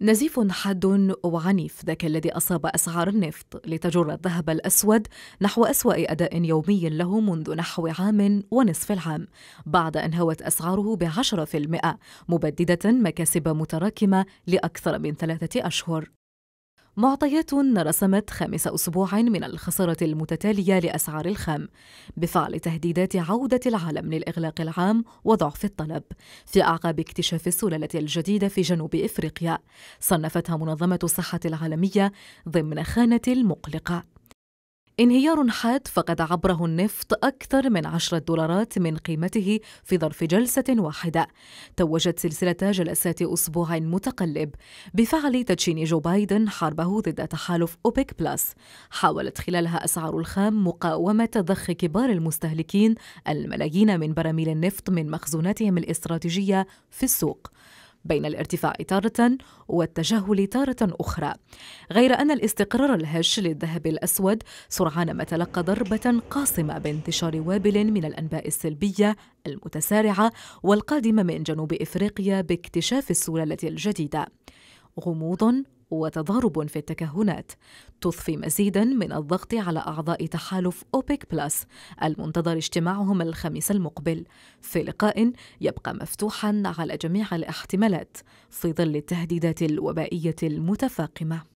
نزيف حاد وعنيف ذاك الذي أصاب أسعار النفط لتجر الذهب الأسود نحو أسوأ أداء يومي له منذ نحو عام ونصف العام بعد أن هوت أسعاره بعشرة في المئة مبددة مكاسب متراكمة لأكثر من ثلاثة أشهر معطيات رسمت خامس أسبوع من الخسارة المتتالية لأسعار الخام بفعل تهديدات عودة العالم للإغلاق العام وضعف الطلب في أعقاب اكتشاف السلالة الجديدة في جنوب إفريقيا صنفتها منظمة الصحة العالمية ضمن خانة المقلقة انهيار حاد فقد عبره النفط أكثر من 10 دولارات من قيمته في ظرف جلسة واحدة توجت سلسلة جلسات أسبوع متقلب بفعل تدشين جو بايدن حربه ضد تحالف أوبك بلس حاولت خلالها أسعار الخام مقاومة ضخ كبار المستهلكين الملايين من براميل النفط من مخزوناتهم الاستراتيجية في السوق بين الارتفاع تارة والتجهل تارة أخرى غير أن الاستقرار الهش للذهب الأسود سرعان ما تلقى ضربة قاصمة بانتشار وابل من الأنباء السلبية المتسارعة والقادمة من جنوب إفريقيا باكتشاف السلالة الجديدة غموض وتضارب في التكهنات تضفي مزيدا من الضغط على أعضاء تحالف أوبيك بلس المنتظر اجتماعهم الخميس المقبل في لقاء يبقى مفتوحا على جميع الاحتمالات في ظل التهديدات الوبائية المتفاقمة